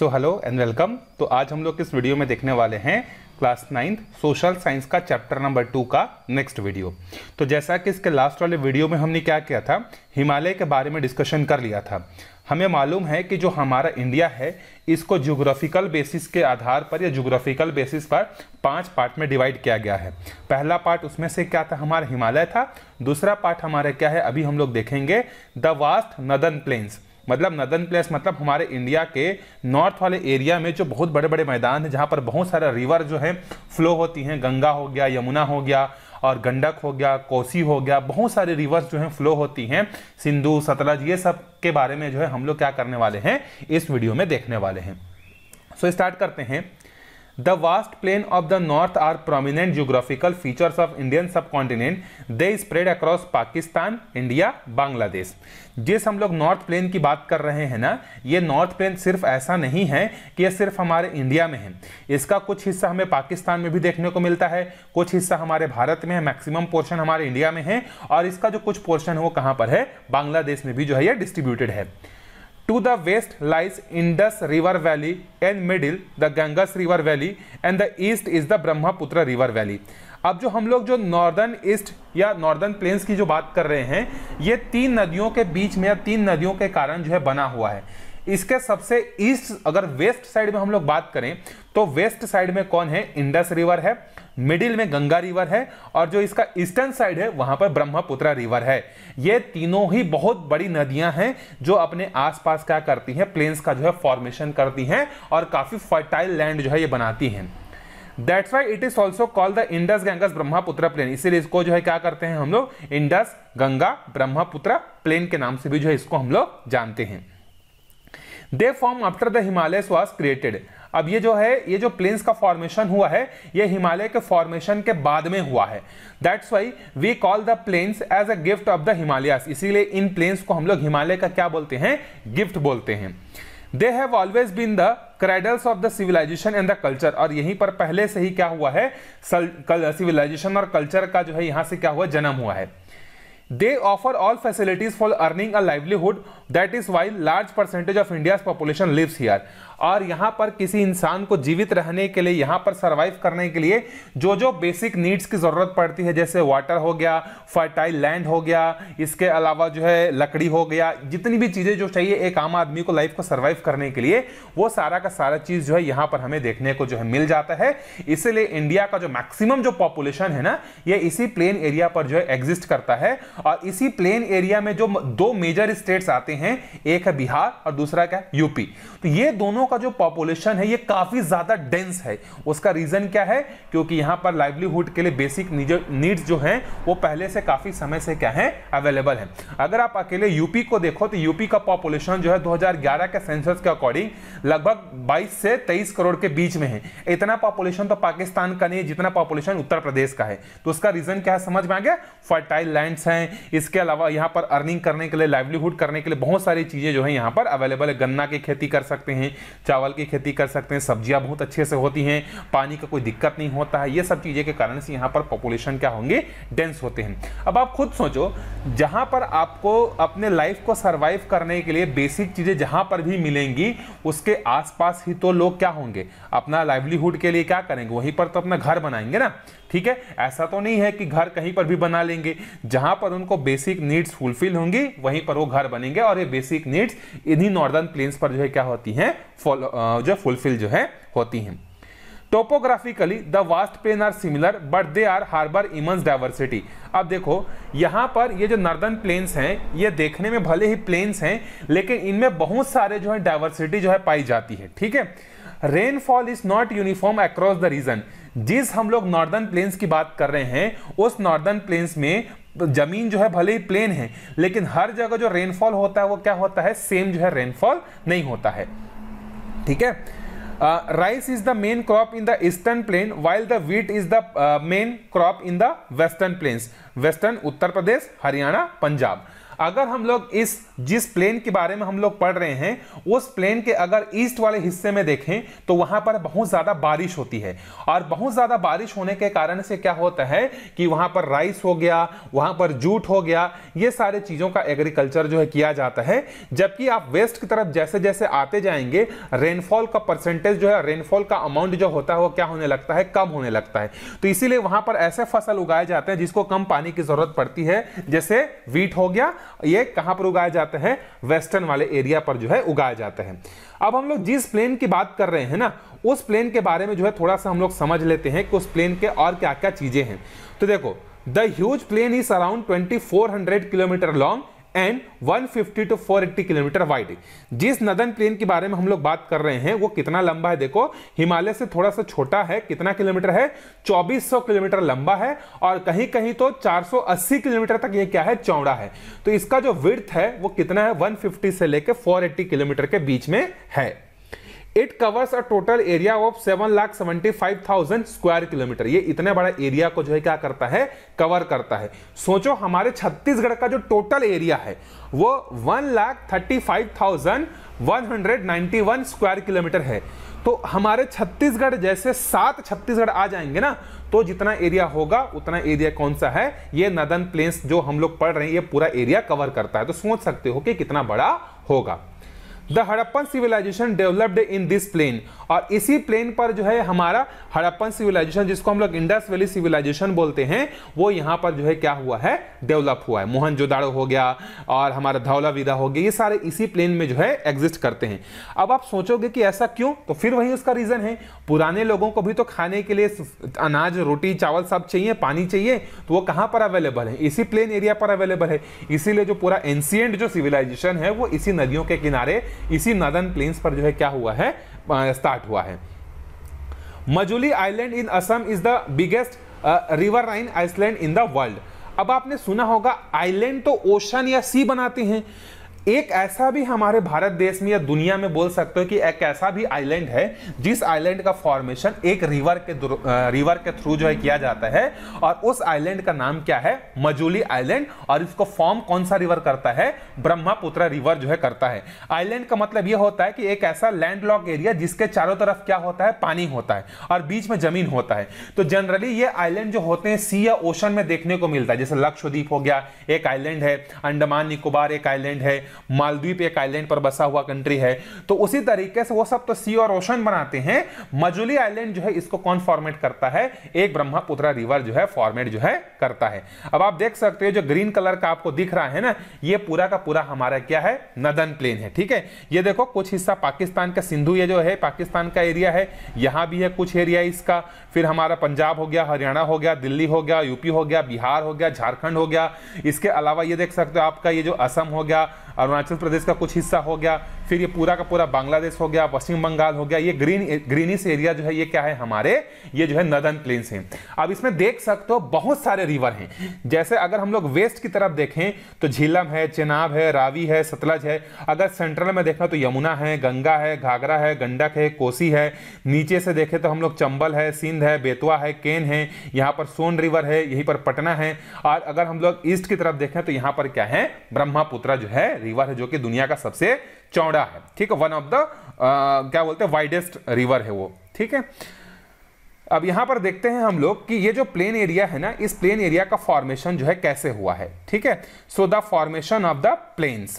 So hello and welcome तो आज हम लोग इस वीडियो में देखने वाले हैं क्लास नाइन्थ सोशल साइंस का चैप्टर नंबर टू का नेक्स्ट वीडियो तो जैसा कि इसके लास्ट वाले वीडियो में हमने क्या किया था हिमालय के बारे में डिस्कशन कर लिया था हमें मालूम है कि जो हमारा इंडिया है इसको ज्योग्राफिकल बेसिस के आधार पर या ज्योग्राफिकल बेसिस पर पांच पार्ट में डिवाइड किया गया है पहला पार्ट उसमें से क्या था हमारा हिमालय था दूसरा पार्ट हमारा क्या है अभी हम लोग देखेंगे द वास्ट नदन प्लेन्स मतलब नदन प्लेस मतलब हमारे इंडिया के नॉर्थ वाले एरिया में जो बहुत बड़े बड़े मैदान हैं जहाँ पर बहुत सारे रिवर जो हैं फ्लो होती हैं गंगा हो गया यमुना हो गया और गंडक हो गया कोसी हो गया बहुत सारे रिवर्स जो हैं फ्लो होती हैं सिंधु सतलज ये सब के बारे में जो है हम लोग क्या करने वाले हैं इस वीडियो में देखने वाले हैं सो so, स्टार्ट करते हैं the vast plain of the north are prominent geographical features of Indian subcontinent they spread across Pakistan India Bangladesh जिस हम लोग नॉर्थ प्लेन की बात कर रहे हैं ना ये नॉर्थ प्लेन सिर्फ ऐसा नहीं है कि ये सिर्फ हमारे इंडिया में है इसका कुछ हिस्सा हमें पाकिस्तान में भी देखने को मिलता है कुछ हिस्सा हमारे भारत में है मैक्सिमम पोर्शन हमारे इंडिया में है और इसका जो कुछ पोर्शन है वो कहाँ पर है बांग्लादेश में भी जो है ये डिस्ट्रीब्यूटेड है To the west lies Indus River Valley and middle the Ganges River Valley and the east is the Brahmaputra River Valley. अब जो हम लोग जो नॉर्दर्न ईस्ट या नॉर्दर्न प्लेन्स की जो बात कर रहे हैं ये तीन नदियों के बीच में या तीन नदियों के कारण जो है बना हुआ है इसके सबसे ईस्ट अगर वेस्ट साइड में हम लोग बात करें तो वेस्ट साइड में कौन है इंडस रिवर है मिडिल में गंगा रिवर है और जो इसका ईस्टर्न साइड है वहां पर ब्रह्मपुत्र रिवर है ये तीनों ही बहुत बड़ी नदियां हैं जो अपने आसपास क्या करती हैं प्लेन्स का जो है फॉर्मेशन करती हैं और काफ़ी फर्टाइल लैंड जो है ये बनाती हैं that's why it is also call the Indus Ganges Brahmaputra plain इसीलिए इसको जो है क्या करते हैं हम लोग इंडस गंगा ब्रह्मपुत्र प्लेन के नाम से भी जो है इसको हम लोग जानते हैं they form after the Himalaya was created अब ये जो है ये जो प्लेन्स का फॉर्मेशन हुआ है ये हिमालय के फॉर्मेशन के बाद में हुआ है that's why we call the plains as a gift of the Himalaya इसीलिए इन प्लेन्स को हम लोग हिमालय का क्या बोलते हैं गिफ्ट बोलते हैं they have always been the cradles of the civilization and the culture और यहीं पर पहले से ही क्या हुआ है सिविलाइजेशन और कल्चर का जो है यहां से क्या हुआ जन्म हुआ है they offer all facilities for earning a livelihood that is why large percentage of India's population lives here और यहाँ पर किसी इंसान को जीवित रहने के लिए यहाँ पर सर्वाइव करने के लिए जो जो बेसिक नीड्स की ज़रूरत पड़ती है जैसे वाटर हो गया फर्टाइल लैंड हो गया इसके अलावा जो है लकड़ी हो गया जितनी भी चीज़ें जो चाहिए एक आम आदमी को लाइफ को सर्वाइव करने के लिए वो सारा का सारा चीज़ जो है यहाँ पर हमें देखने को जो है मिल जाता है इसीलिए इंडिया का जो मैक्सिमम जो पॉपुलेशन है ना ये इसी प्लेन एरिया पर जो है एग्जिस्ट करता है और इसी प्लेन एरिया में जो दो मेजर स्टेट्स आते हैं हैं एक है बिहार और दूसरा क्या है यूपी तो ये दोनों का जो पॉपुलेशन है ये काफी ज्यादा डेंस है उसका रीजन क्या है क्योंकि यहां पर लाइवलीहुड के लिए बेसिक नीड्स जो हैं वो पहले से काफी समय से क्या है अवेलेबल है अगर आप अकेले यूपी को देखो तो यूपी का पॉपुलेशन जो है 2011 के सेंसस के अकॉर्डिंग लगभग 22 से 23 करोड़ के बीच में है इतना पॉपुलेशन तो पाकिस्तान का नहीं है जितना पॉपुलेशन उत्तर प्रदेश का है तो उसका रीजन क्या है समझ में आ गया फर्टाइल लैंड्स हैं इसके अलावा यहां पर अर्निंग करने के लिए लाइवलीहुड करने के लिए बहुत सारी चीज़ें जो है यहाँ पर अवेलेबल है गन्ना की खेती कर सकते हैं चावल की खेती कर सकते हैं सब्जियाँ बहुत अच्छे से होती हैं पानी का कोई दिक्कत नहीं होता है ये सब चीज़ें के कारण से यहाँ पर पॉपुलेशन क्या होंगे डेंस होते हैं अब आप खुद सोचो जहाँ पर आपको अपने लाइफ को सर्वाइव करने के लिए बेसिक चीज़ें जहाँ पर भी मिलेंगी उसके आसपास ही तो लोग क्या होंगे अपना लाइवलीहुड के लिए क्या करेंगे वहीं पर तो अपना घर बनाएंगे ना ठीक है ऐसा तो नहीं है कि घर कहीं पर भी बना लेंगे जहां पर उनको बेसिक नीड्स फुलफिल होंगी वहीं पर वो घर बनेंगे और ये बेसिक नीड्स इन्हीं नॉर्दर्न प्लेन्स पर जो है क्या होती हैं जो फुलफिल जो है होती हैं topographically the vast plain are similar but they are harbour immense diversity अब देखो यहाँ पर ये जो नॉर्दर्न प्लेन्स हैं ये देखने में भले ही प्लेन्स हैं लेकिन इनमें बहुत सारे जो है डाइवर्सिटी जो है पाई जाती है ठीक है rainfall is not uniform across the region जिस हम लोग नॉर्दर्न प्लेन्स की बात कर रहे हैं उस नॉर्दर्न प्लेन्स में जमीन जो है भले ही प्लेन है लेकिन हर जगह जो रेनफॉल होता है वो क्या होता है सेम जो है रेनफॉल नहीं होता है ठीक है rice is the main crop in the eastern plain while the wheat is the main crop in the western plains western Uttar Pradesh Haryana Punjab अगर हम लोग इस जिस प्लेन के बारे में हम लोग पढ़ रहे हैं उस प्लेन के अगर ईस्ट वाले हिस्से में देखें तो वहां पर बहुत ज़्यादा बारिश होती है और बहुत ज़्यादा बारिश होने के कारण से क्या होता है कि वहां पर राइस हो गया वहां पर जूट हो गया ये सारे चीज़ों का एग्रीकल्चर जो है किया जाता है जबकि आप वेस्ट की तरफ जैसे जैसे आते जाएंगे रेनफॉल का परसेंटेज जो है रेनफॉल का अमाउंट जो होता है वो क्या होने लगता है कम होने लगता है तो इसीलिए वहां पर ऐसे फसल उगाए जाते हैं जिसको कम पानी की जरूरत पड़ती है जैसे वीट हो गया ये कहां पर उगाए जाते हैं वेस्टर्न वाले एरिया पर जो है उगाए जाते हैं अब हम लोग जिस प्लेन की बात कर रहे हैं ना उस प्लेन के बारे में जो है थोड़ा सा हम लोग समझ लेते हैं कि उस प्लेन के और क्या क्या चीज़ें हैं तो देखो the huge plain is around twenty kilometre long and 150 to 480 kilometre wide जिस नदन प्लेन के बारे में हम लोग बात कर रहे हैं वो कितना लंबा है देखो हिमालय से थोड़ा सा छोटा है कितना किलोमीटर है 2400 किलोमीटर लंबा है और कहीं कहीं तो 480 किलोमीटर तक ये क्या है चौड़ा है तो इसका जो विर्थ है वो कितना है 150 से लेकर 480 किलोमीटर के बीच में है it covers a total area of seven lakh seventy five thousand square kilometre ये इतने बड़ा एरिया को जो है क्या करता है कवर करता है सोचो हमारे छत्तीसगढ़ का जो टोटल एरिया है वो one lakh thirty five thousand one hundred ninety one square kilometre है तो हमारे छत्तीसगढ़ जैसे सात छत्तीसगढ़ आ जाएंगे ना तो जितना एरिया होगा उतना एरिया कौन सा है ये नदन प्लेन्स जो हम लोग पढ़ रहे हैं ये पूरा एरिया कवर करता है तो सोच सकते हो कि कितना बड़ा होगा the Harappan civilization developed in this plain और इसी प्लेन पर जो है हमारा हड़प्पन सिविलाइजेशन जिसको हम लोग इंडस वैली सिविलाइजेशन बोलते हैं वो यहाँ पर जो है क्या हुआ है डेवलप हुआ है मोहन जोदाड़ो हो गया और हमारा धौला विदा हो गया ये सारे इसी प्लेन में जो है एग्जिस्ट करते हैं अब आप सोचोगे कि ऐसा क्यों तो फिर वही उसका रीज़न है पुराने लोगों को भी तो खाने के लिए अनाज रोटी चावल सब चाहिए पानी चाहिए तो वो कहाँ पर अवेलेबल है इसी प्लेन एरिया पर अवेलेबल है इसीलिए जो पूरा एंशियंट जो सिविलाइजेशन है वो इसी नदियों के किनारे इसी नदन प्लेन्स पर जो है क्या हुआ है स्टार्ट हुआ है Majuli island in Assam is the biggest riverine island in the world अब आपने सुना होगा आइलैंड तो ओशन या सी बनाते हैं एक ऐसा भी हमारे भारत देश में या दुनिया में बोल सकते हो कि एक ऐसा भी आइलैंड है जिस आइलैंड का फॉर्मेशन एक रिवर के रिवर के थ्रू जो है किया जाता है और उस आइलैंड का नाम क्या है मजूली आइलैंड और इसको फॉर्म कौन सा रिवर करता है ब्रह्मपुत्र रिवर जो है करता है आइलैंड का मतलब यह होता है कि एक ऐसा लैंड लॉक एरिया जिसके चारों तरफ क्या होता है पानी होता है और बीच में जमीन होता है तो जनरली ये आइलैंड जो होते हैं सी या ओशन में देखने को मिलता है जैसे लक्षद्वीप हो गया एक आइलैंड है अंडमान निकोबार एक आइलैंड है मालदीव एक आइलैंड पर बसा हुआ कंट्री है तो उसी तरीके से वो सब तो सी और ओशन बनाते हैं मजुली आइलैंड जो है इसको कौन फॉर्मेट करता है एक ब्रह्मपुत्र रिवर जो है फॉर्मेट जो है करता है अब आप देख सकते हो जो ग्रीन कलर का आपको दिख रहा है ना ये पूरा का पूरा हमारा क्या है नदन प्लेन है ठीक है ये देखो कुछ हिस्सा पाकिस्तान का सिंधु ये जो है पाकिस्तान का एरिया है यहां भी है कुछ एरिया इसका फिर हमारा पंजाब हो गया हरियाणा हो गया दिल्ली हो गया यूपी हो गया बिहार हो गया झारखंड हो गया इसके अलावा ये देख सकते हो आपका ये जो असम हो गया अरुणाचल प्रदेश का कुछ हिस्सा हो गया फिर ये पूरा का पूरा बांग्लादेश हो गया पश्चिम बंगाल हो गया ये ग्रीन ग्रीनिश एरिया जो है ये क्या है हमारे ये जो है नदन प्लेन्स हैं अब इसमें देख सकते हो बहुत सारे रिवर हैं जैसे अगर हम लोग वेस्ट की तरफ देखें तो झीलम है चेनाब है रावी है सतलज है अगर सेंट्रल में देखना तो यमुना है गंगा है घाघरा है गंडक है कोसी है नीचे से देखें तो हम लोग चंबल है सिंध है बेतवा है केन है यहाँ पर सोन रिवर है यहीं पर पटना है और अगर हम लोग ईस्ट की तरफ देखें तो यहाँ पर क्या है ब्रह्मपुत्र जो है रिवर है जो कि दुनिया का सबसे चौड़ा है ठीक है वन ऑफ द क्या बोलते हैं वाइडेस्ट रिवर है वो ठीक है अब यहां पर देखते हैं हम लोग कि ये जो प्लेन एरिया है ना इस प्लेन एरिया का फॉर्मेशन जो है कैसे हुआ है ठीक है so the formation of the plains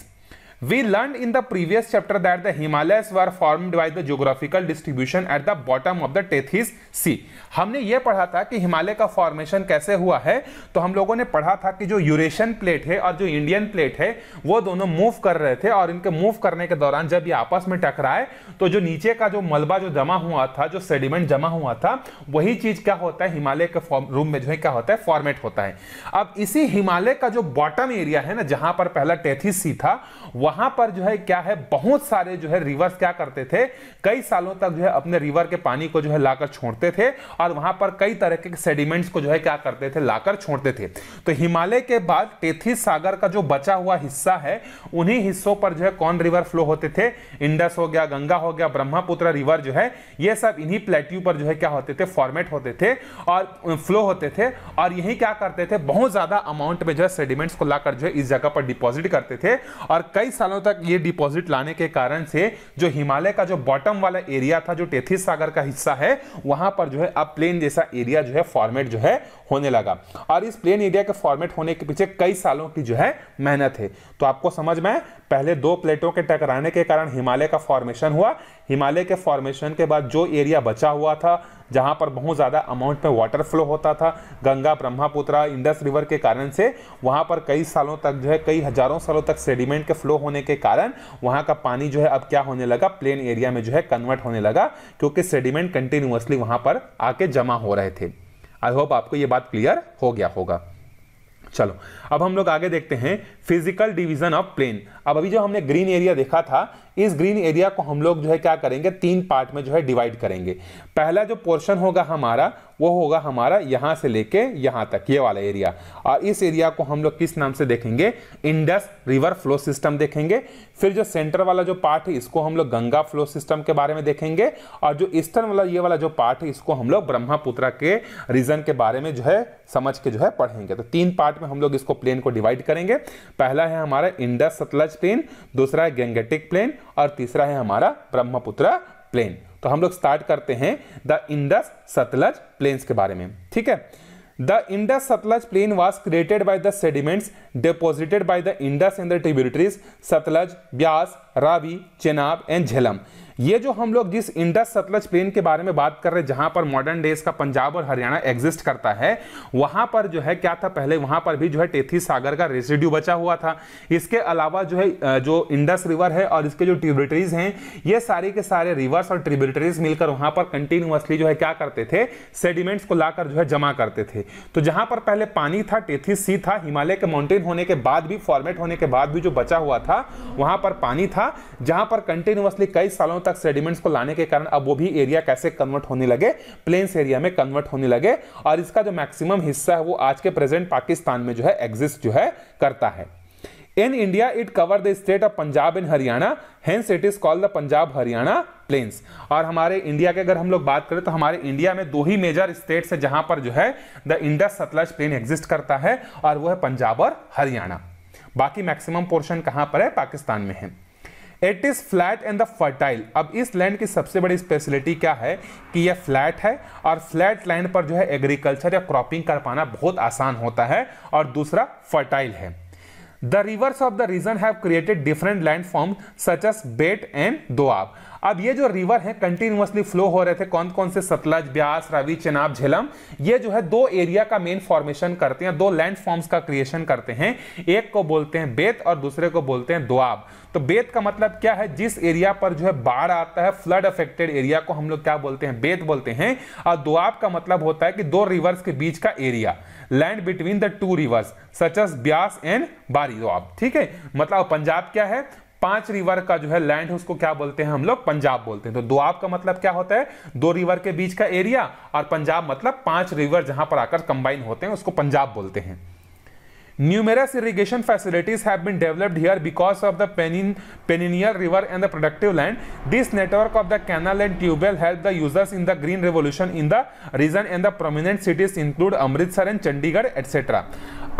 We learned in the previous chapter that the Himalayas were formed by the geographical distribution at the bottom of the Tethys Sea. हमने ये पढ़ा था कि हिमालय का फॉर्मेशन कैसे हुआ है तो हम लोगों ने पढ़ा था कि जो यूरेशियन प्लेट है और जो इंडियन प्लेट है वो दोनों मूव कर रहे थे और इनके मूव करने के दौरान जब ये आपस में टकराए तो जो नीचे का जो मलबा जो जमा हुआ था जो सेडिमेंट जमा हुआ था वही चीज क्या होता है हिमालय के रूम में जो है क्या होता है फॉर्मेट होता है अब इसी हिमालय का जो बॉटम एरिया है ना जहां पर पहला टेथिस सी था वह वहां पर जो है क्या है बहुत सारे जो है रिवर्स क्या करते थे कई सालों तक जो है अपने रिवर के पानी को जो है लाकर छोड़ते थे और वहां पर कई तरह के सेडिमेंट्स को जो है क्या करते थे लाकर छोड़ते थे तो हिमालय के बाद टेथिस सागर का जो बचा हुआ हिस्सा है उन्हीं हिस्सों पर जो है कौन रिवर फ्लो होते थे इंडस हो गया गंगा हो गया ब्रह्मपुत्र रिवर जो है ये सब इन्हीं प्लेट्यू पर जो है क्या होते थे फॉर्मेट होते थे और फ्लो होते थे और यही क्या करते थे बहुत ज्यादा अमाउंट में जो है सेडिमेंट्स को लाकर जो है इस जगह पर डिपॉजिट करते थे और कई सालों तक ये डिपॉजिट लाने के कारण से जो हिमालय का जो बॉटम वाला एरिया था जो टेथिस सागर का हिस्सा है वहां पर जो है अब प्लेन जैसा एरिया जो है फॉर्मेट जो है होने लगा और इस प्लेन एरिया के फॉर्मेट होने के पीछे कई सालों की जो है मेहनत है तो आपको समझ में पहले दो प्लेटों के टकराने के कारण हिमालय का फॉर्मेशन हुआ हिमालय के फॉर्मेशन के बाद जो एरिया बचा हुआ था जहां पर बहुत ज़्यादा अमाउंट में वाटर फ्लो होता था गंगा ब्रह्मपुत्रा इंडस रिवर के कारण से वहां पर कई सालों तक जो है कई हज़ारों सालों तक सेडिमेंट के फ्लो होने के कारण वहां का पानी जो है अब क्या होने लगा प्लेन एरिया में जो है कन्वर्ट होने लगा क्योंकि सेडिमेंट कंटिन्यूसली वहां पर आके जमा हो रहे थे आई होप आपको ये बात क्लियर हो गया होगा चलो अब हम लोग आगे देखते हैं फिजिकल डिवीजन ऑफ प्लेन अब अभी जो हमने ग्रीन एरिया देखा था इस ग्रीन एरिया को हम लोग जो है क्या करेंगे तीन पार्ट में जो है डिवाइड करेंगे पहला जो पोर्शन होगा हमारा वो होगा हमारा यहां से लेके यहां तक ये वाला एरिया और इस एरिया को हम लोग किस नाम से देखेंगे इंडस रिवर फ्लो सिस्टम देखेंगे फिर जो सेंटर वाला जो पार्ट है इसको हम लोग गंगा फ्लो सिस्टम के बारे में देखेंगे और जो ईस्टर्न वाला ये वाला जो पार्ट है इसको हम लोग ब्रह्मपुत्रा के रीजन के बारे में जो है समझ के जो है पढ़ेंगे तो तीन पार्ट में हम लोग इसको प्लेन को डिवाइड करेंगे पहला है हमारा इंडस सतलज प्लेन दूसरा है गैंगेटिक प्लेन और तीसरा है हमारा ब्रह्मपुत्र प्लेन तो हम लोग स्टार्ट करते हैं द इंडस सतलज प्लेन के बारे में ठीक है the Indus Sutlej plain was created by the sediments deposited by the Indus and the tributaries Sutlej Beas Ravi Chenab and Jhelum ये जो हम लोग जिस इंडस सतलज प्लेन के बारे में बात कर रहे हैं जहां पर मॉडर्न डेज का पंजाब और हरियाणा एग्जिस्ट करता है वहां पर जो है क्या था पहले वहां पर भी जो है टेथी सागर का रेसिड्यू बचा हुआ था इसके अलावा जो है जो इंडस रिवर है और इसके जो ट्रिब्यूटरीज हैं ये सारे के सारे रिवर्स और ट्रिब्यूटरीज मिलकर वहां पर कंटिन्यूसली जो है क्या करते थे सेडिमेंट्स को लाकर जो है जमा करते थे तो जहां पर पहले पानी था टेथी सी था हिमालय के माउंटेन होने के बाद भी फॉर्मेट होने के बाद भी जो बचा हुआ था वहां पर पानी था जहां पर कंटिन्यूसली कई सालों तक तक सेडिमेंट्स को लाने के कारण अब वो भी एरिया कैसे कन्वर्ट होने लगे प्लेन्स एरिया में कन्वर्ट होने लगे और इसका जो मैक्सिमम हिस्सा है वो आज के प्रेजेंट पाकिस्तान में जो है एग्जिस्ट जो है करता है in India it cover the state of Punjab and Haryana hence it is called the Punjab Haryana plains और हमारे इंडिया के अगर हम लोग बात करें तो हमारे इंडिया में दो ही मेजर स्टेट्स है जहां पर जो है the Indus Sutlej plain exist करता है और वो है पंजाब और हरियाणा बाकी मैक्सिमम पोर्शन कहां पर है पाकिस्तान में है it is flat and the fertile अब इस लैंड की सबसे बड़ी स्पेशलिटी क्या है कि यह फ्लैट है और फ्लैट लैंड पर जो है एग्रीकल्चर या क्रॉपिंग कर पाना बहुत आसान होता है और दूसरा फर्टाइल है the rivers of the region have created different form such as bet and doab अब ये जो रिवर है कंटिन्यूसली फ्लो हो रहे थे कौन कौन से सतलज ब्यास रवि चेनाब झेलम ये जो है दो एरिया का मेन फॉर्मेशन करते हैं दो लैंड फॉर्म्स का क्रिएशन करते हैं एक को बोलते हैं बेत और दूसरे को बोलते हैं दुआब तो बेत का मतलब क्या है जिस एरिया पर जो है बाढ़ आता है फ्लड अफेक्टेड एरिया को हम लोग क्या बोलते हैं बेत बोलते हैं और दुआब का मतलब होता है कि दो रिवर्स के बीच का area land between the two rivers such as Beas and Bari ठीक है मतलब पंजाब क्या है पांच रिवर का जो है लैंड है उसको क्या बोलते हैं हम लोग पंजाब बोलते हैं तो दोआब का मतलब क्या होता है दो रिवर के बीच का एरिया और पंजाब मतलब पांच रिवर जहां पर आकर कंबाइन होते हैं उसको पंजाब बोलते हैं Numerous irrigation facilities have been developed here because of the Penin, Peninal River and the productive land. This network of the canal and tubewell helped the users in the Green Revolution in the region and the prominent cities include Amritsar and Chandigarh etc.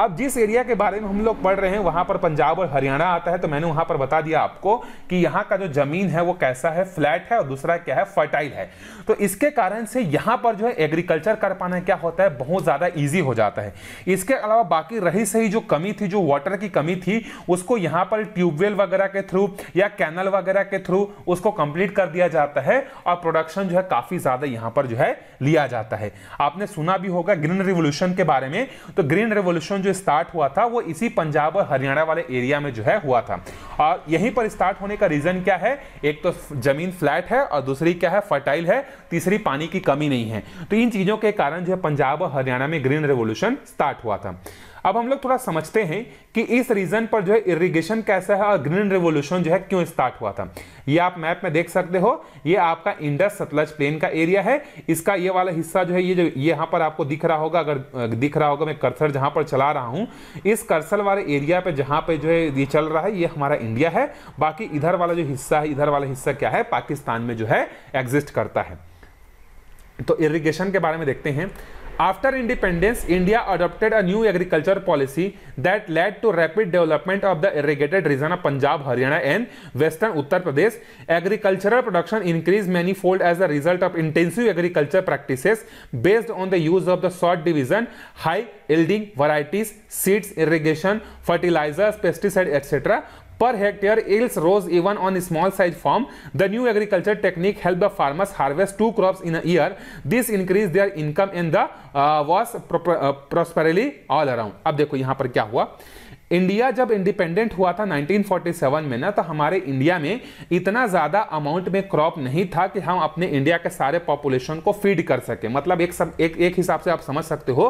अब जिस area के बारे में हम लोग पढ़ रहे हैं वहां पर पंजाब और हरियाणा आता है तो मैंने वहां पर बता दिया आपको कि यहां का जो जमीन है वो कैसा है फ्लैट है और दूसरा क्या है फर्टाइल है तो इसके कारण से यहां पर जो है एग्रीकल्चर कर पाना क्या होता है बहुत ज़्यादा ईजी हो जाता है इसके अलावा बाकी रही सही जो कमी थी जो वाटर की कमी थी उसको यहां पर ट्यूबवेल वगैरह के थ्रू या कैनल वगैरह के थ्रू उसको कंप्लीट कर दिया जाता है और प्रोडक्शन जो है काफ़ी ज़्यादा यहां पर जो है लिया जाता है आपने सुना भी होगा ग्रीन रिवोल्यूशन के बारे में तो ग्रीन रेवोल्यूशन जो स्टार्ट हुआ था वो इसी पंजाब और हरियाणा वाले एरिया में जो है हुआ था और यहीं पर स्टार्ट होने का रीजन क्या है एक तो जमीन फ्लैट है और दूसरी क्या है फर्टाइल है तीसरी पानी की कमी नहीं है तो इन चीजों के कारण जो है पंजाब और हरियाणा में ग्रीन रेवोल्यूशन स्टार्ट हुआ था अब हम लोग थोड़ा समझते हैं कि इस रीजन पर जो है इरिगेशन कैसा है और ग्रीन रेवोल्यूशन जो है क्यों स्टार्ट हुआ था ये आप मैप में देख सकते हो ये आपका इंडस सतलज प्लेन का एरिया है इसका ये वाला हिस्सा जो है ये जो यहाँ पर आपको दिख रहा होगा अगर दिख रहा होगा मैं कर्सर जहाँ पर चला रहा हूँ इस कर्सर वाले एरिया पे जहाँ पर जो है ये चल रहा है ये हमारा इंडिया है बाकी इधर वाला जो हिस्सा है इधर वाला हिस्सा क्या है पाकिस्तान में जो है एग्जिस्ट करता है तो इरिगेशन के बारे में देखते हैं After independence, India adopted a new agriculture policy that led to rapid development of the irrigated region of Punjab, Haryana and western Uttar Pradesh. Agricultural production increased manifold as a result of intensive agriculture practices based on the use of the short division, high yielding varieties, seeds, irrigation, fertilizers, pesticides, etc. per hectare yields rose even on small size farm the new agriculture technique helped the farmers harvest two crops in a year this increased their income and the uh, was prosperity all around ab dekho yahan par kya hua India जब independent हुआ था 1947 में ना तो हमारे India में इतना ज़्यादा अमाउंट में क्रॉप नहीं था कि हम अपने इंडिया के सारे पॉपुलेशन को फीड कर सकें मतलब एक सब एक एक हिसाब से आप समझ सकते हो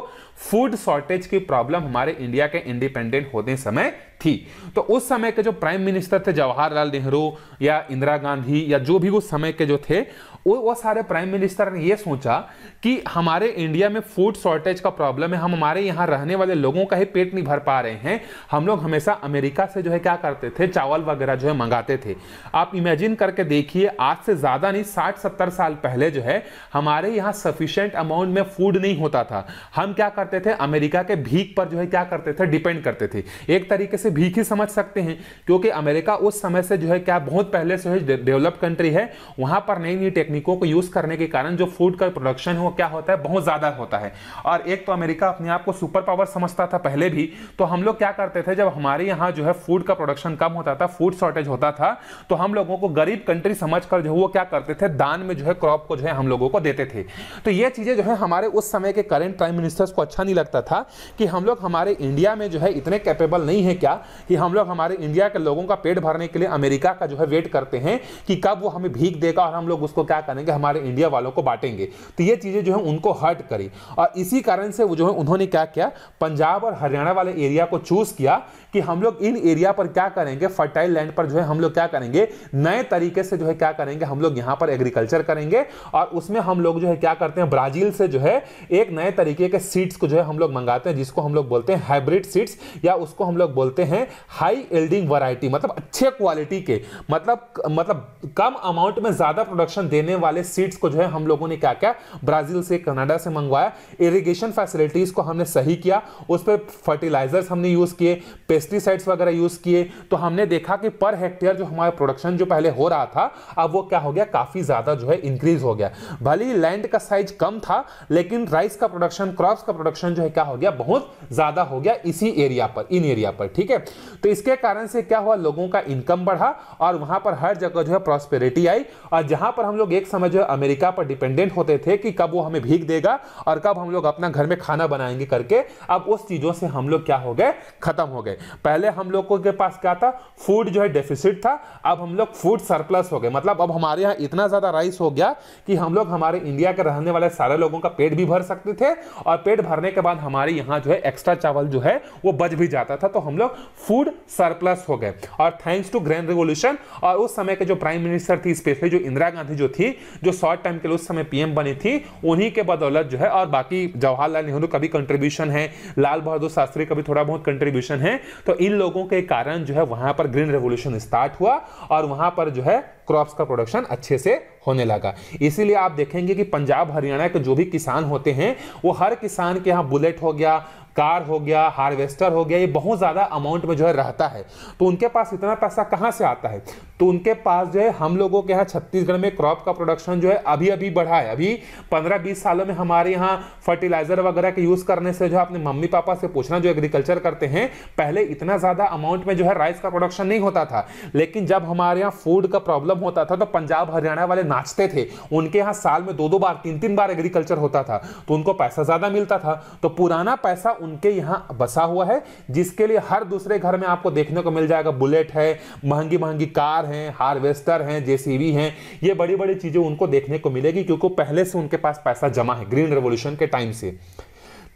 फूड शॉर्टेज की प्रॉब्लम हमारे इंडिया के इंडिपेंडेंट होते समय थी तो उस समय के जो प्राइम मिनिस्टर थे जवाहरलाल नेहरू या इंदिरा गांधी या जो भी उस समय के जो थे वो वो सारे प्राइम मिनिस्टर ने ये सोचा कि हमारे इंडिया में फूड शॉर्टेज का प्रॉब्लम है हम हमारे यहाँ रहने वाले लोगों का ही पेट नहीं भर पा रहे हैं हम लोग हमेशा अमेरिका से जो है क्या करते थे चावल वगैरह जो है मंगाते थे आप इमेजिन करके देखिए आज से ज़्यादा नहीं साठ सत्तर साल पहले जो है हमारे यहाँ सफिशेंट अमाउंट में फूड नहीं होता था हम क्या करते थे अमेरिका के भीख पर जो है क्या करते थे डिपेंड करते थे एक तरीके से भीख ही समझ सकते हैं क्योंकि अमेरिका उस समय से जो है क्या बहुत पहले से डेवलप कंट्री है वहाँ पर नई नई टेक्नोलॉजी टेक्निकों को यूज करने के कारण जो फूड का प्रोडक्शन हो क्या होता है बहुत ज्यादा होता है और एक तो अमेरिका अपने आप को सुपर पावर समझता था पहले भी तो हम लोग क्या करते थे जब हमारे यहाँ जो है फूड का प्रोडक्शन कम होता था फूड शॉर्टेज होता था तो हम लोगों को गरीब कंट्री समझ कर जो वो क्या करते थे दान में जो है क्रॉप को जो है हम लोगों को देते थे तो ये चीजें जो है हमारे उस समय के करेंट प्राइम मिनिस्टर्स को अच्छा नहीं लगता था कि हम लोग हमारे इंडिया में जो है इतने कैपेबल नहीं है क्या कि हम लोग हमारे इंडिया के लोगों का पेट भरने के लिए अमेरिका का जो है वेट करते हैं कि कब वो हमें भीख देगा और हम लोग उसको क्या क्या करेंगे हमारे इंडिया वालों को बांटेंगे तो ये चीज़ें जो है उनको हर्ट करी और इसी कारण से वो जो है उन्होंने क्या किया पंजाब और हरियाणा वाले एरिया को चूज किया कि हम लोग इन एरिया पर क्या करेंगे फर्टाइल लैंड पर जो है हम लोग क्या करेंगे नए तरीके से जो है क्या करेंगे हम लोग यहाँ पर एग्रीकल्चर करेंगे और उसमें हम लोग जो है क्या करते हैं ब्राजील से जो है एक नए तरीके के सीड्स को जो है हम लोग मंगाते हैं जिसको हम लोग बोलते हैं हाइब्रिड सीड्स या उसको हम लोग बोलते हैं हाई एल्डिंग वरायटी मतलब अच्छे क्वालिटी के मतलब मतलब कम अमाउंट में ज़्यादा प्रोडक्शन देने देने वाले सीड्स को जो है हम लोगों ने क्या क्या ब्राजील से कनाडा से मंगवाया इरिगेशन फैसिलिटीज को हमने सही किया उस पर फर्टिलाइजर्स हमने यूज किए पेस्टिसाइड्स वगैरह यूज किए तो हमने देखा कि पर हेक्टेयर जो हमारा प्रोडक्शन जो पहले हो रहा था अब वो क्या हो गया काफी ज्यादा जो है इंक्रीज हो गया भले ही लैंड का साइज कम था लेकिन राइस का प्रोडक्शन क्रॉप का प्रोडक्शन जो है क्या हो गया बहुत ज्यादा हो गया इसी एरिया पर इन एरिया पर ठीक है तो इसके कारण से क्या हुआ लोगों का इनकम बढ़ा और वहां पर हर जगह जो है प्रॉस्पेरिटी आई और जहां पर हम लोग एक एक समय जो अमेरिका पर डिपेंडेंट होते थे कि कब वो हमें भीख देगा और कब हम लोग अपना घर में खाना बनाएंगे करके अब उस चीज़ों से हम लोग क्या हो गए खत्म हो गए पहले हम लोगों के पास क्या था फूड जो है डेफिसिट था अब हम लोग फूड सरप्लस हो गए मतलब अब हमारे यहाँ इतना ज़्यादा राइस हो गया कि हम लोग हमारे इंडिया के रहने वाले सारे लोगों का पेट भी भर सकते थे और पेट भरने के बाद हमारे यहाँ जो है एक्स्ट्रा चावल जो है वो बच भी जाता था तो हम लोग फूड सरप्लस हो गए और थैंक्स टू ग्रैंड रिवोल्यूशन और उस समय के जो प्राइम मिनिस्टर थी स्पेशली जो इंदिरा गांधी जो थी जो शॉर्ट टाइम के लिए उस समय पीएम बनी थी उन्हीं के बदौलत जो है और बाकी जवाहरलाल नेहरू का भी कंट्रीब्यूशन है लाल बहादुर शास्त्री का भी थोड़ा बहुत कंट्रीब्यूशन है तो इन लोगों के कारण जो है वहां पर ग्रीन रेवोल्यूशन स्टार्ट हुआ और वहां पर जो है क्रॉप्स का प्रोडक्शन अच्छे से होने लगा इसीलिए आप देखेंगे कि पंजाब हरियाणा के जो भी किसान होते हैं वो हर किसान के यहाँ बुलेट हो गया कार हो गया हार्वेस्टर हो गया ये बहुत ज़्यादा अमाउंट में जो है रहता है तो उनके पास इतना पैसा कहाँ से आता है तो उनके पास जो है हम लोगों के यहाँ छत्तीसगढ़ में क्रॉप का प्रोडक्शन जो है अभी अभी बढ़ा है अभी पंद्रह बीस सालों में हमारे यहाँ फर्टिलाइजर वगैरह के यूज़ करने से जो है अपने मम्मी पापा से पूछना जो एग्रीकल्चर करते हैं पहले इतना ज़्यादा अमाउंट में जो है राइस का प्रोडक्शन नहीं होता था लेकिन जब हमारे यहाँ फूड का प्रॉब्लम होता था तो पंजाब हरियाणा वाले नाचते थे उनके यहाँ साल में दो दो बार तीन तीन बार एग्रीकल्चर होता था तो उनको पैसा ज़्यादा मिलता था तो पुराना पैसा उनके यहां बसा हुआ है जिसके लिए हर दूसरे घर में आपको देखने को मिल जाएगा बुलेट है महंगी महंगी कार है हार्वेस्टर है जेसीबी है ये बड़ी बड़ी चीज़ें उनको देखने को मिलेगी क्योंकि पहले से उनके पास पैसा जमा है ग्रीन रेवोल्यूशन के टाइम से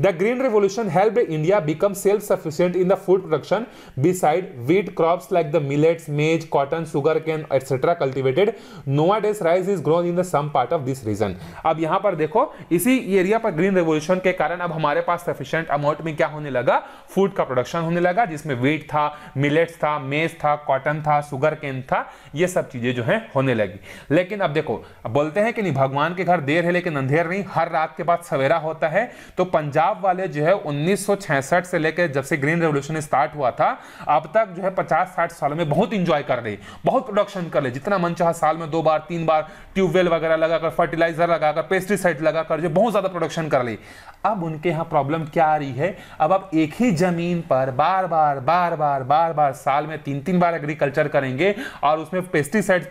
The green revolution helped India become self-sufficient in the food production beside wheat crops like the millets, maize, cotton, sugarcane etc. cultivated. Nowadays rice is grown in the some part of this region. अब यहाँ पर देखो इसी area पर green revolution के कारण अब हमारे पास सफिशियंट अमाउंट में क्या होने लगा फूड का प्रोडक्शन होने लगा जिसमें वीट था मिलेट्स था मेज था कॉटन था सुगर केन था ये सब चीजें जो है होने लगी लेकिन अब देखो बोलते हैं कि नहीं भगवान के घर देर है लेकिन अंधेर नहीं हर रात के बाद सवेरा होता है तो पंजाब पंजाब वाले जो है 1966 से लेकर जब से ग्रीन रेवोल्यूशन स्टार्ट हुआ था अब तक जो है 50-60 सालों में बहुत इंजॉय कर रहे बहुत प्रोडक्शन कर रही जितना मन चाह साल में दो बार तीन बार ट्यूबवेल वगैरह लगाकर फर्टिलाइजर लगाकर पेस्टिसाइड लगाकर जो बहुत ज़्यादा प्रोडक्शन कर रही अब उनके यहाँ प्रॉब्लम क्या आ रही है अब आप एक ही जमीन पर बार बार बार बार बार बार साल में तीन तीन बार एग्रीकल्चर करेंगे और उसमें पेस्टिसाइड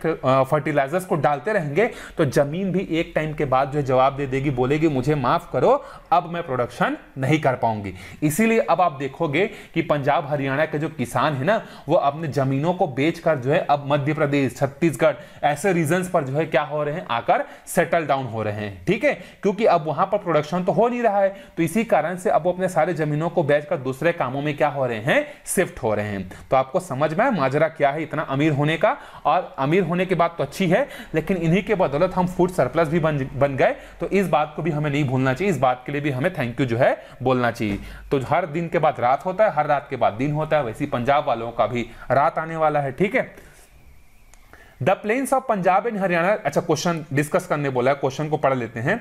फर्टिलाइजर्स uh, को डालते रहेंगे तो जमीन भी एक टाइम के बाद जो है जवाब दे देगी बोलेगी मुझे माफ करो अब मैं प्रोडक्शन समर्थन नहीं कर पाऊंगी इसीलिए अब आप देखोगे कि पंजाब हरियाणा के जो किसान है ना वो अपने जमीनों को बेचकर जो है अब मध्य प्रदेश छत्तीसगढ़ ऐसे रीजन पर जो है क्या हो रहे हैं आकर सेटल डाउन हो रहे हैं ठीक है क्योंकि अब वहां पर प्रोडक्शन तो हो नहीं रहा है तो इसी कारण से अब वो अपने सारे जमीनों को बेचकर दूसरे कामों में क्या हो रहे हैं शिफ्ट हो रहे हैं तो आपको समझ में माजरा क्या है इतना अमीर होने का और अमीर होने की बात तो अच्छी है लेकिन इन्हीं के बदौलत हम फूड सरप्लस भी बन बन गए तो इस बात को भी हमें नहीं भूलना चाहिए इस बात के लिए भी हमें थैंक यू जो है बोलना चाहिए तो हर दिन के बाद रात होता है हर रात के बाद दिन होता है वैसी पंजाब वालों का भी रात आने वाला है ठीक है the plains of Punjab and Haryana अच्छा क्वेश्चन डिस्कस करने बोला है क्वेश्चन को पढ़ लेते हैं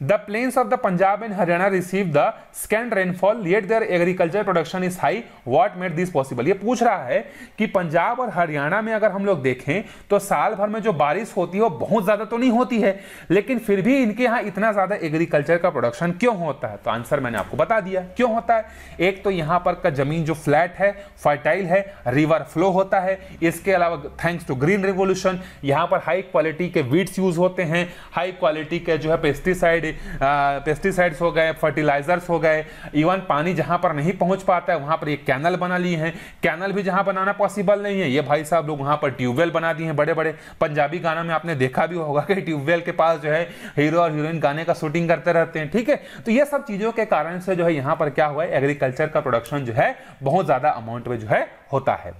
The plains of the Punjab and Haryana receive the scant rainfall yet their agriculture production is high. What made this possible? ये पूछ रहा है कि पंजाब और हरियाणा में अगर हम लोग देखें तो साल भर में जो बारिश होती है वो बहुत ज़्यादा तो नहीं होती है लेकिन फिर भी इनके यहाँ इतना ज़्यादा एग्रीकल्चर का प्रोडक्शन क्यों होता है तो आंसर मैंने आपको बता दिया क्यों होता है एक तो यहाँ पर का जमीन जो फ्लैट है फर्टाइल है रिवर फ्लो होता है इसके अलावा थैंक्स टू ग्रीन रिवोल्यूशन यहाँ पर हाई क्वालिटी के वीड्स यूज होते हैं हाई क्वालिटी के जो है पेस्टिसाइड पेस्टिसाइड पेस्टिसाइड्स uh, हो गए फर्टिलाइजर्स हो गए इवन पानी जहां पर नहीं पहुंच पाता है वहां पर ये कैनल बना लिए हैं कैनल भी जहां बनाना पॉसिबल नहीं है ये भाई साहब लोग वहां पर ट्यूबवेल बना दिए हैं बड़े बड़े पंजाबी गाना में आपने देखा भी होगा कि ट्यूबवेल के पास जो है हीरो और हीरोइन गाने का शूटिंग करते रहते हैं ठीक है तो ये सब चीज़ों के कारण से जो है यहाँ पर क्या हुआ है एग्रीकल्चर का प्रोडक्शन जो है बहुत ज़्यादा अमाउंट में जो है होता है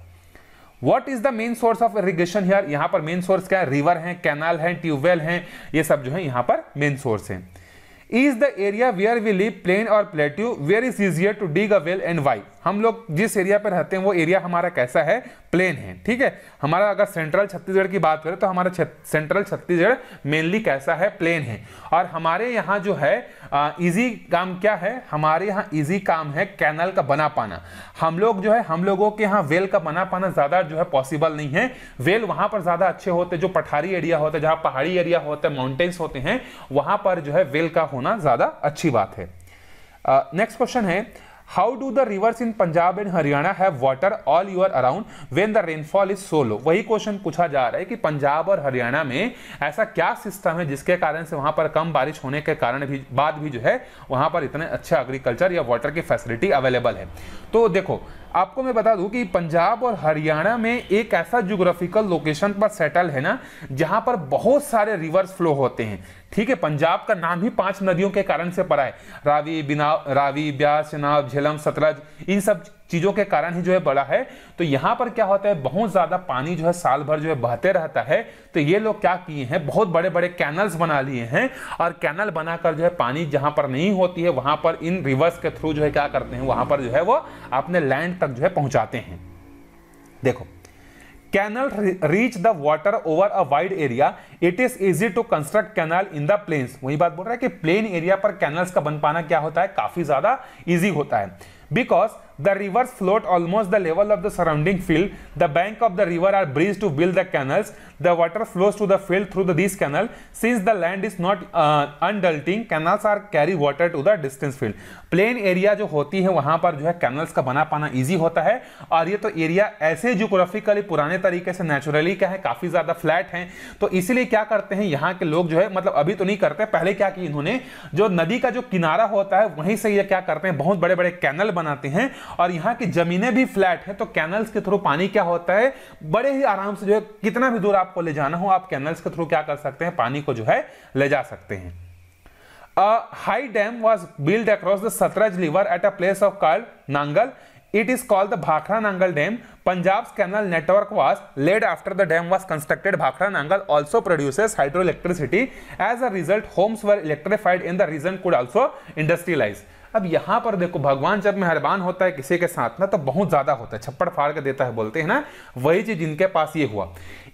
what is the main source of irrigation here यहां पर मेन सोर्स क्या है रिवर है कैनाल है ट्यूबवेल है ये सब जो है यहां पर मेन सोर्स है is the area where we live plain और plateau where is easier to dig a well and why हम लोग जिस एरिया पर रहते हैं वो एरिया हमारा कैसा है प्लेन है ठीक है हमारा अगर सेंट्रल छत्तीसगढ़ की बात करें तो हमारा सेंट्रल छत्तीसगढ़ मेनली कैसा है प्लेन है और हमारे यहाँ जो है इजी काम क्या है हमारे यहाँ इजी काम है कैनल का बना पाना हम लोग जो है हम लोगों के यहाँ वेल का बना पाना ज़्यादा जो है पॉसिबल नहीं है वेल वहाँ पर ज़्यादा अच्छे होते जो पठारी एरिया होता है जहाँ पहाड़ी एरिया होता है माउंटेन्स होते हैं वहाँ पर जो है वेल का होना ज़्यादा अच्छी बात है नेक्स्ट uh, क्वेश्चन है how do the rivers in Punjab and Haryana have water all year around when the rainfall is so low वही क्वेश्चन पूछा जा रहा है कि पंजाब और हरियाणा में ऐसा क्या सिस्टम है जिसके कारण से वहां पर कम बारिश होने के कारण भी बाद भी जो है वहां पर इतने अच्छा एग्रीकल्चर या वाटर की फैसिलिटी अवेलेबल है तो देखो आपको मैं बता दूं कि पंजाब और हरियाणा में एक ऐसा जोग्राफिकल लोकेशन पर सेटल है ना जहां पर बहुत सारे रिवर्स फ्लो होते हैं ठीक है पंजाब का नाम ही पांच नदियों के कारण से पड़ा है रावी बिना रावी ब्यास चनाब झेलम सतलज इन सब चीजों के कारण ही जो है बड़ा है तो यहां पर क्या होता है बहुत ज्यादा पानी जो है साल भर जो है बहते रहता है तो ये लोग क्या किए हैं बहुत बड़े बड़े कैनल्स बना लिए हैं और कैनल बनाकर जो है पानी जहां पर नहीं होती है वहां पर इन रिवर्स के थ्रू जो है क्या करते हैं वहां पर जो है वो अपने लैंड तक जो है पहुंचाते हैं देखो canal reach the water over a wide area it is easy to construct canal in the plains वही बात बोल रहा है कि प्लेन एरिया पर कैनल्स का बन पाना क्या होता है काफी ज्यादा ईजी होता है because the rivers float almost the level of the surrounding field. The bank of the river are breached to build the canals. The water flows to the field through the, this canal. Since the land is not uh, undulting, canals are carry water to the distance field. Plain area जो होती है वहाँ पर जो है canals का बना पाना इजी होता है और ये तो एरिया ऐसे जोग्राफिकली पुराने तरीके से नेचुरली क्या है काफ़ी ज़्यादा फ्लैट हैं तो इसीलिए क्या करते हैं यहाँ के लोग जो है मतलब अभी तो नहीं करते पहले क्या कि इन्होंने जो नदी का जो किनारा होता है वहीं से ये क्या करते हैं बहुत बड़े बड़े कैनल बनाते हैं और यहाँ की जमीने भी फ्लैट है तो कैनल्स के थ्रू पानी क्या होता है बड़े ही आराम से जो है कितना भी दूर आपको ले जाना हो आप कैनल्स के थ्रू क्या कर सकते हैं पानी को जो है ले जा सकते हैं high dam was build across the Sutlej river at a place of called Nangal it is called the Bhakra Nangal dam Punjab canal network was laid after the dam was constructed Bhakra Nangal also produce hydro electricity as a result homes were electrified in the region could also industrialise अब यहां पर देखो भगवान जब मेहरबान होता है किसी के साथ ना तो बहुत ज़्यादा होता है छप्पड़ फाड़ के देता है बोलते हैं ना वही चीज़ इनके पास ये हुआ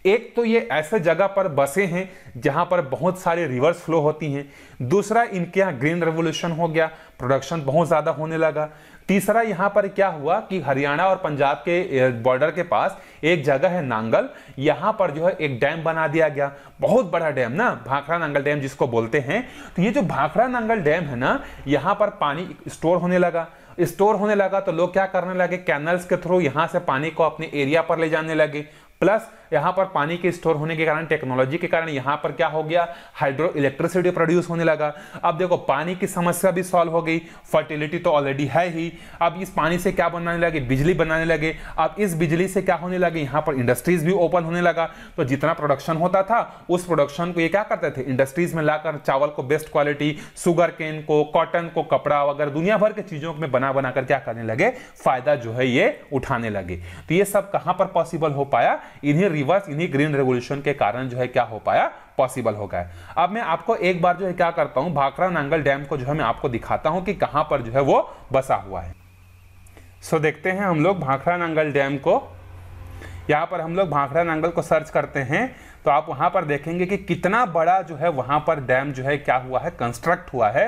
एक तो ये ऐसे जगह पर बसे हैं जहां पर बहुत सारे रिवर्स फ्लो होती हैं दूसरा इनके यहाँ ग्रीन रेवोल्यूशन हो गया प्रोडक्शन बहुत ज़्यादा होने लगा तीसरा यहां पर क्या हुआ कि हरियाणा और पंजाब के बॉर्डर के पास एक जगह है नांगल यहां पर जो है एक डैम बना दिया गया बहुत बड़ा डैम ना भाखड़ा नांगल डैम जिसको बोलते हैं तो ये जो भाखड़ा नांगल डैम है ना यहां पर पानी स्टोर होने लगा स्टोर होने लगा तो लोग क्या करने लगे कैनल्स के थ्रू यहां से पानी को अपने एरिया पर ले जाने लगे प्लस यहां पर पानी के स्टोर होने के कारण टेक्नोलॉजी के कारण यहां पर क्या हो गया हाइड्रो इलेक्ट्रिसिटी प्रोड्यूस होने लगा अब देखो पानी की समस्या भी सॉल्व हो गई फर्टिलिटी तो ऑलरेडी है ही अब इस पानी से क्या बनाने लगे बिजली बनाने लगे अब इस बिजली से क्या होने लगे यहाँ पर इंडस्ट्रीज भी ओपन होने लगा तो जितना प्रोडक्शन होता था उस प्रोडक्शन को ये क्या करते थे इंडस्ट्रीज में लाकर चावल को बेस्ट क्वालिटी सुगर केन को कॉटन को कपड़ा वगैरह दुनिया भर के चीजों में बना बनाकर क्या करने लगे फायदा जो है ये उठाने लगे तो ये सब कहां पर पॉसिबल हो पाया इन्हीं रिवर्स इन्हीं ग्रीन रेवोल्यूशन के कारण जो है क्या हो पाया पॉसिबल हो गया अब मैं आपको एक बार जो है क्या करता हूँ भाकरा नांगल डैम को जो है मैं आपको दिखाता हूँ कि कहाँ पर जो है वो बसा हुआ है सो so, देखते हैं हम लोग भाखरा नांगल डैम को यहाँ पर हम लोग भाखड़ा नांगल को सर्च करते हैं तो आप वहाँ पर देखेंगे कि कितना बड़ा जो है वहाँ पर डैम जो है क्या हुआ है कंस्ट्रक्ट हुआ है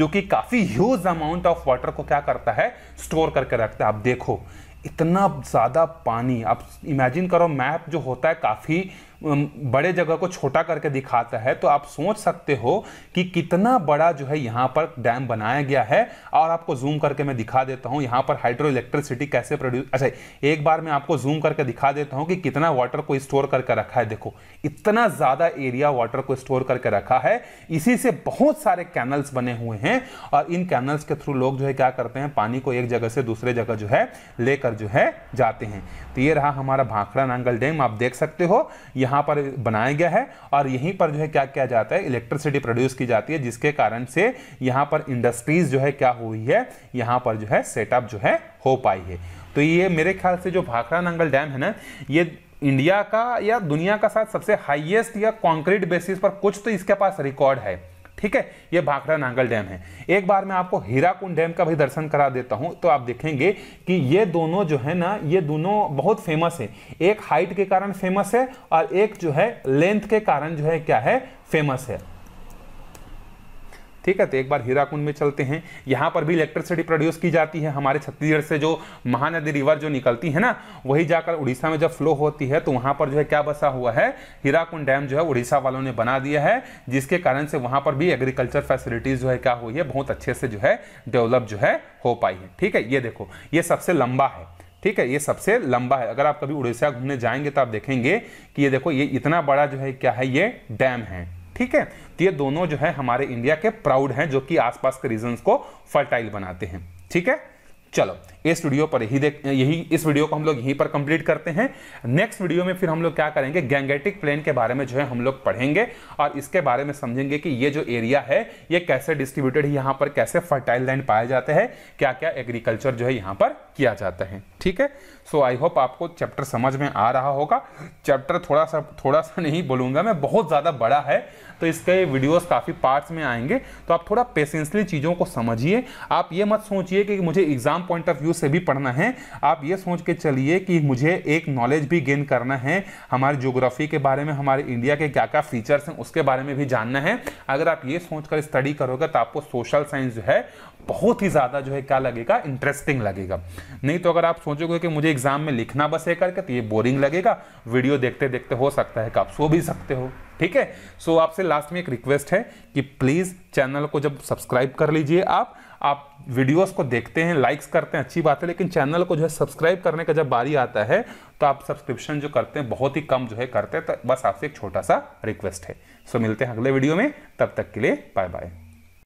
जो कि काफ़ी ह्यूज अमाउंट ऑफ वाटर को क्या करता है स्टोर करके रखता है आप देखो इतना ज़्यादा पानी आप इमेजिन करो मैप जो होता है काफ़ी बड़े जगह को छोटा करके दिखाता है तो आप सोच सकते हो कि कितना बड़ा जो है यहाँ पर डैम बनाया गया है और आपको जूम करके मैं दिखा देता हूँ यहाँ पर हाइड्रो इलेक्ट्रिसिटी कैसे प्रोड्यूस अच्छा एक बार मैं आपको जूम करके दिखा देता हूँ कि कितना वाटर को स्टोर करके रखा है देखो इतना ज़्यादा एरिया वाटर को स्टोर करके रखा है इसी से बहुत सारे कैनल्स बने हुए हैं और इन कैनल्स के थ्रू लोग जो है क्या करते हैं पानी को एक जगह से दूसरे जगह जो है लेकर जो है जाते हैं तो ये रहा हमारा भाखड़ा नांगल डैम आप देख सकते हो यहाँ पर बनाया गया है और यहीं पर जो है क्या किया जाता है इलेक्ट्रिसिटी प्रोड्यूस की जाती है जिसके कारण से यहाँ पर इंडस्ट्रीज जो है क्या हुई है यहाँ पर जो है सेटअप जो है हो पाई है तो ये मेरे ख्याल से जो भाखड़ा नांगल डैम है ना ये इंडिया का या दुनिया का साथ सबसे हाईएस्ट या कॉन्क्रीट बेसिस पर कुछ तो इसके पास रिकॉर्ड है ठीक है ये भाखड़ा नांगल डैम है एक बार मैं आपको हीराकुंड डैम का भी दर्शन करा देता हूं तो आप देखेंगे कि ये दोनों जो है ना ये दोनों बहुत फेमस है एक हाइट के कारण फेमस है और एक जो है लेंथ के कारण जो है क्या है फेमस है ठीक है तो एक बार हीराकुंड में चलते हैं यहाँ पर भी इलेक्ट्रिसिटी प्रोड्यूस की जाती है हमारे छत्तीसगढ़ से जो महानदी रिवर जो निकलती है ना वही जाकर उड़ीसा में जब फ्लो होती है तो वहाँ पर जो है क्या बसा हुआ है हीराकुंड डैम जो है उड़ीसा वालों ने बना दिया है जिसके कारण से वहाँ पर भी एग्रीकल्चर फैसिलिटीज़ जो है क्या हुई है बहुत अच्छे से जो है डेवलप जो है हो पाई है ठीक है ये देखो ये सबसे लंबा है ठीक है ये सबसे लंबा है अगर आप कभी उड़ीसा घूमने जाएंगे तो आप देखेंगे कि ये देखो ये इतना बड़ा जो है क्या है ये डैम है ठीक है तो ये दोनों जो है हमारे इंडिया के प्राउड हैं जो कि आसपास के रीजन को फर्टाइल बनाते हैं ठीक है चलो इस वीडियो पर ही देख यही इस वीडियो को हम लोग यहीं पर कंप्लीट करते हैं नेक्स्ट वीडियो में फिर हम लोग क्या करेंगे गैंगेटिक प्लेन के बारे में जो है हम लोग पढ़ेंगे और इसके बारे में समझेंगे कि ये जो एरिया है ये कैसे डिस्ट्रीब्यूटेड यहाँ पर कैसे फर्टाइल लैंड पाए जाते हैं क्या क्या एग्रीकल्चर जो है यहाँ पर किया जाता है ठीक है सो आई होप आपको चैप्टर समझ में आ रहा होगा चैप्टर थोड़ा सा थोड़ा सा नहीं बोलूँगा मैं बहुत ज़्यादा बड़ा है तो इसके वीडियोस काफ़ी पार्ट्स में आएंगे तो आप थोड़ा पेशेंसली चीज़ों को समझिए आप ये मत सोचिए कि मुझे exam point of view view से भी पढ़ना है आप ये सोच के चलिए कि मुझे एक नॉलेज भी गेन करना है हमारी जोग्राफी के बारे में हमारे इंडिया के क्या क्या फीचर्स हैं उसके बारे में भी जानना है अगर आप ये सोचकर स्टडी करोगे तो आपको सोशल साइंस जो है बहुत ही ज़्यादा जो है क्या लगेगा इंटरेस्टिंग लगेगा नहीं तो अगर आप सोचोगे कि मुझे एग्जाम में लिखना बस है करके तो ये बोरिंग लगेगा वीडियो देखते देखते हो सकता है कि आप सो भी सकते हो ठीक है सो आपसे लास्ट में एक रिक्वेस्ट है कि प्लीज़ चैनल को जब सब्सक्राइब कर लीजिए आप आप वीडियोस को देखते हैं लाइक्स करते हैं अच्छी बात है लेकिन चैनल को जो है सब्सक्राइब करने का जब बारी आता है तो आप सब्सक्रिप्शन जो करते हैं बहुत ही कम जो है करते हैं तो बस आपसे एक छोटा सा रिक्वेस्ट है सो मिलते हैं अगले वीडियो में तब तक के लिए बाय बाय